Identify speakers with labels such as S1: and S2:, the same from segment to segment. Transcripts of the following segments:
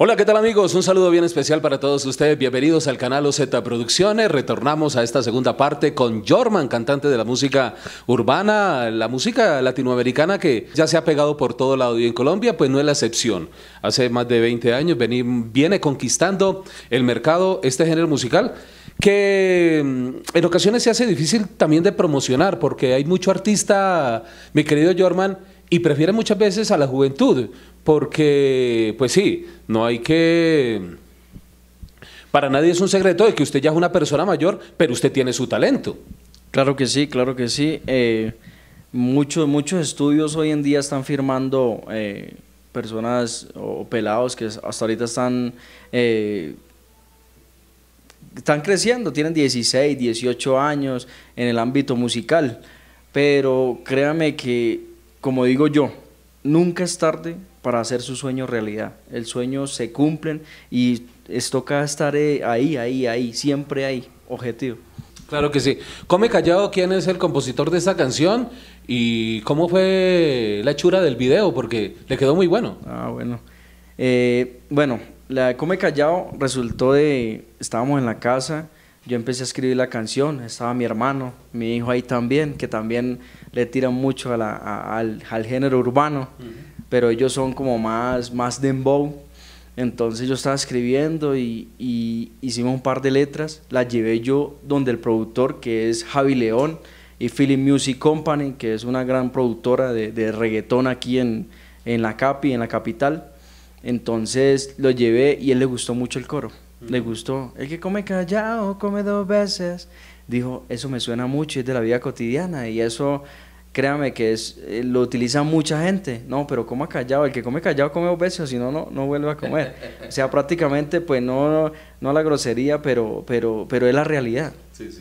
S1: Hola, ¿qué tal amigos? Un saludo bien especial para todos ustedes. Bienvenidos al canal OZ Producciones. Retornamos a esta segunda parte con Jorman, cantante de la música urbana, la música latinoamericana que ya se ha pegado por todo lado y en Colombia pues no es la excepción. Hace más de 20 años viene conquistando el mercado este género musical que mm, en ocasiones se hace difícil también de promocionar porque hay mucho artista, mi querido Jorman, y prefieren muchas veces a la juventud, porque, pues sí, no hay que... Para nadie es un secreto de que usted ya es una persona mayor, pero usted tiene su
S2: talento. Claro que sí, claro que sí. Eh, muchos, muchos estudios hoy en día están firmando eh, personas o pelados que hasta ahorita están... Eh, están creciendo, tienen 16, 18 años en el ámbito musical, pero créame que como digo yo, nunca es tarde para hacer su sueño realidad. El sueño se cumplen y es toca estar eh, ahí, ahí, ahí, siempre ahí, objetivo. Claro que
S1: sí. Come Callado, ¿quién es el compositor de esta canción? ¿Y cómo fue
S2: la hechura del video? Porque le quedó muy bueno. Ah, bueno. Eh, bueno, la Come Callado resultó de, estábamos en la casa, yo empecé a escribir la canción, estaba mi hermano, mi hijo ahí también, que también le tiran mucho a al, al, género urbano, pero ellos son como más, más dembow. Entonces yo estaba escribiendo y, hicimos un par de letras, las llevé yo donde el productor, que es Javi León, y Philip Music Company, que es una gran productora de, de reggaetón aquí en, en, la Capi, en la capital. Entonces lo llevé y él le gustó mucho el coro. Le gustó. El que come callado come dos veces dijo, eso me suena mucho, es de la vida cotidiana y eso, créame que es, eh, lo utiliza mucha gente. No, pero como callado, el que come callado come dos si no, no, no vuelve a comer. o sea, prácticamente, pues no, no la grosería, pero, pero, pero es la realidad.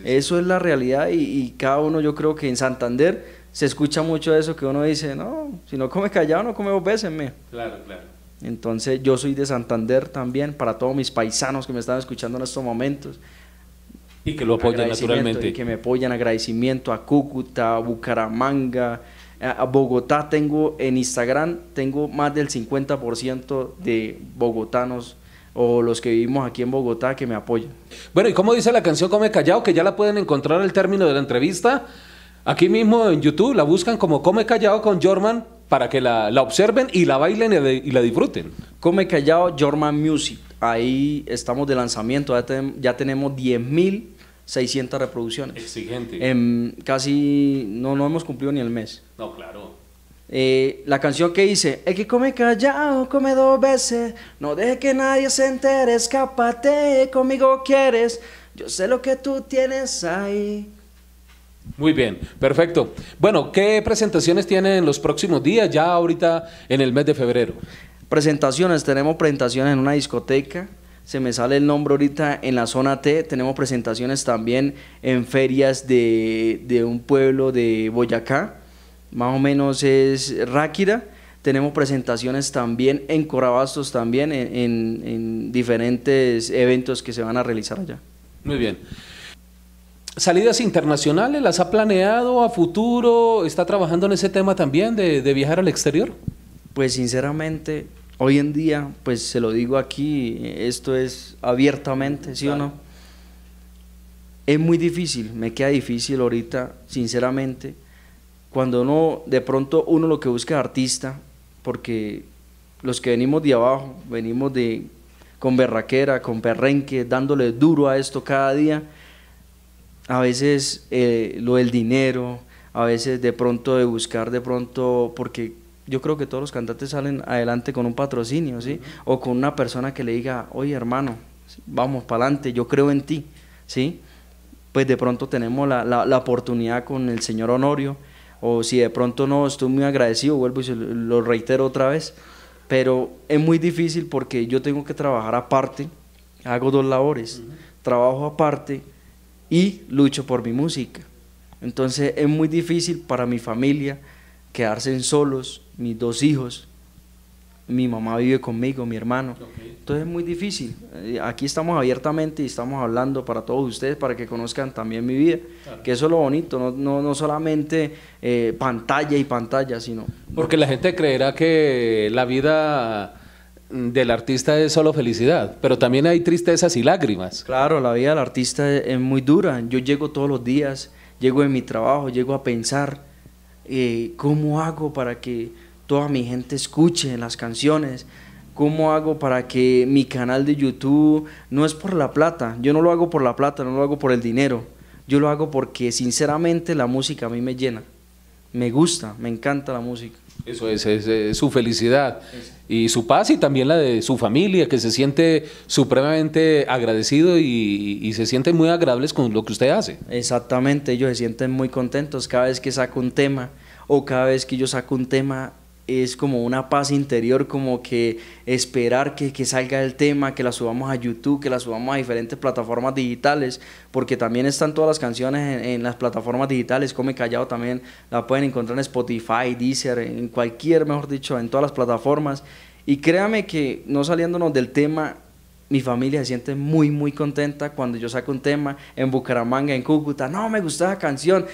S2: eso es la realidad y, cada uno, yo creo que en Santander se escucha mucho eso que uno dice, no, si no come callado, no come dos en mí Claro, claro. Entonces, yo soy de Santander también, para todos mis paisanos que me están escuchando en estos momentos. Y que lo apoyen naturalmente. Y que me apoyan, agradecimiento a Cúcuta, a Bucaramanga, a Bogotá tengo en Instagram tengo más del 50% de bogotanos o los que vivimos aquí en Bogotá que me apoyan. Bueno, ¿y cómo dice la canción Come Callao? Que ya la pueden encontrar
S1: al término de la entrevista. Aquí mismo en YouTube la buscan como Come Callao con Jorman
S2: para que la, observen y la bailen y, la disfruten. Come Callao, Jorman Music. Ahí estamos de lanzamiento, ya, ya tenemos 10.000 600 reproducciones. Exigente. Em, casi no, no hemos cumplido ni el mes. No, claro. Eh, la canción que dice, el que come callado come dos veces, no deje que nadie se entere, escápate, conmigo quieres, yo sé lo que tú tienes ahí.
S1: Muy bien, perfecto. Bueno, ¿qué presentaciones tienen los próximos
S2: días, ya ahorita en el mes de febrero? Presentaciones, tenemos presentaciones en una discoteca, se me sale el nombre ahorita, en la zona T. Tenemos presentaciones también en ferias de, de un pueblo de Boyacá, más o menos es Ráquira. Tenemos presentaciones también en Corabastos, también en, diferentes eventos que se van a realizar allá. Muy bien. ¿Salidas
S1: internacionales las ha planeado a futuro? ¿Está trabajando en ese tema también de, de viajar
S2: al exterior? Pues sinceramente hoy en día, pues se lo digo aquí, esto es abiertamente, ¿sí o no? Es muy difícil, me queda difícil ahorita, sinceramente, cuando uno, de pronto uno lo que busca es artista, porque los que venimos de abajo, venimos de con berraquera, con perrenque, dándole duro a esto cada día, a veces eh, lo del dinero, a veces de pronto de buscar de pronto, porque yo creo que todos los cantantes salen adelante con un patrocinio, ¿sí? O con una persona que le diga, oye hermano, vamos para adelante, yo creo en ti, ¿sí? Pues de pronto tenemos la, la, oportunidad con el señor Honorio, o si de pronto no, estoy muy agradecido, vuelvo y lo reitero otra vez, pero es muy difícil porque yo tengo que trabajar aparte, hago dos labores, trabajo aparte y lucho por mi música. Entonces es muy difícil para mi familia quedarse en solos, mis dos hijos, mi mamá vive conmigo, mi hermano. Entonces es muy difícil. Eh, aquí estamos abiertamente y estamos hablando para todos ustedes, para que conozcan también mi vida, que eso es lo bonito, no, solamente eh, pantalla y pantalla, sino...
S1: Porque la gente creerá que la vida del artista es solo felicidad, pero también hay tristezas y lágrimas.
S2: Claro, la vida del artista es muy dura. Yo llego todos los días, llego en mi trabajo, llego a pensar eh, cómo hago para que toda mi gente escuche las canciones. ¿Cómo hago para que mi canal de YouTube no es por la plata? Yo no lo hago por la plata, no lo hago por el dinero. Yo lo hago porque sinceramente la música a mí me llena. Me gusta, me encanta la música.
S1: Eso es, es, su felicidad y su paz y también la de su familia, que se siente
S2: supremamente agradecido y, se sienten muy agradables con lo que usted hace. Exactamente, ellos se sienten muy contentos cada vez que saco un tema o cada vez que yo saco un tema, es como una paz interior, como que esperar que, salga el tema, que la subamos a YouTube, que la subamos a diferentes plataformas digitales, porque también están todas las canciones en, las plataformas digitales, Come Callado también la pueden encontrar en Spotify, Deezer, en cualquier, mejor dicho, en todas las plataformas. Y créame que no saliéndonos del tema, mi familia se siente muy, muy contenta cuando yo saco un tema en Bucaramanga, en Cúcuta, no, me gusta la canción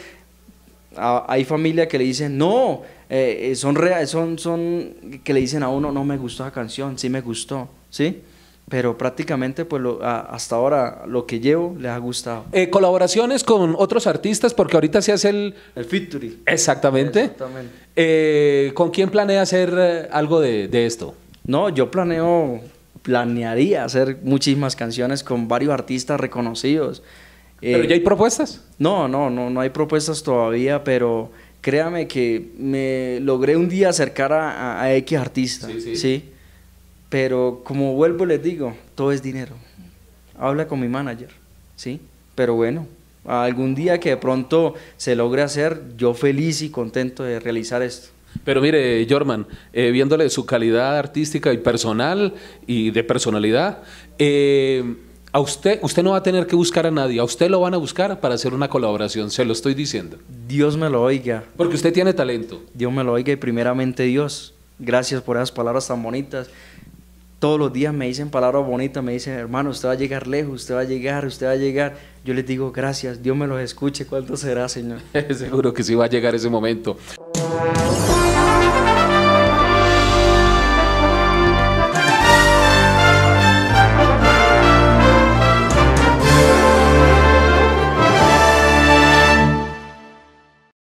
S2: hay familia que le dicen, no, eh, eh, son, reales son, son, que le dicen a uno, no me gustó la canción, sí me gustó, ¿sí? Pero prácticamente, pues hasta ahora lo que llevo les ha gustado.
S1: Eh, colaboraciones con otros artistas, porque ahorita se hace el. El featuring. Exactamente. Exactamente. ¿Con
S2: quién planea hacer algo de, de esto? No, yo planeo, planearía hacer muchísimas canciones con varios artistas reconocidos. ¿Pero eh, ya hay propuestas? No, no, no, no hay propuestas todavía, pero créame que me logré un día acercar a, X artista, sí, Pero como vuelvo les digo, todo es dinero. Habla con mi manager, ¿sí? Pero bueno, algún día que de pronto se logre hacer, yo feliz y contento de realizar esto. Pero mire,
S1: Jorman, eh, viéndole su calidad artística y personal y de personalidad, eh, a usted, usted no va a tener que buscar a nadie, a usted lo van a buscar para hacer una
S2: colaboración, se lo estoy diciendo. Dios me lo oiga. Porque usted tiene talento. Dios me lo oiga y primeramente Dios. Gracias por esas palabras tan bonitas. Todos los días me dicen palabras bonitas, me dicen, hermano, usted va a llegar lejos, usted va a llegar, usted va a llegar. Yo les digo, gracias, Dios me los escuche, ¿cuánto será, Señor? Seguro que sí va a llegar ese momento.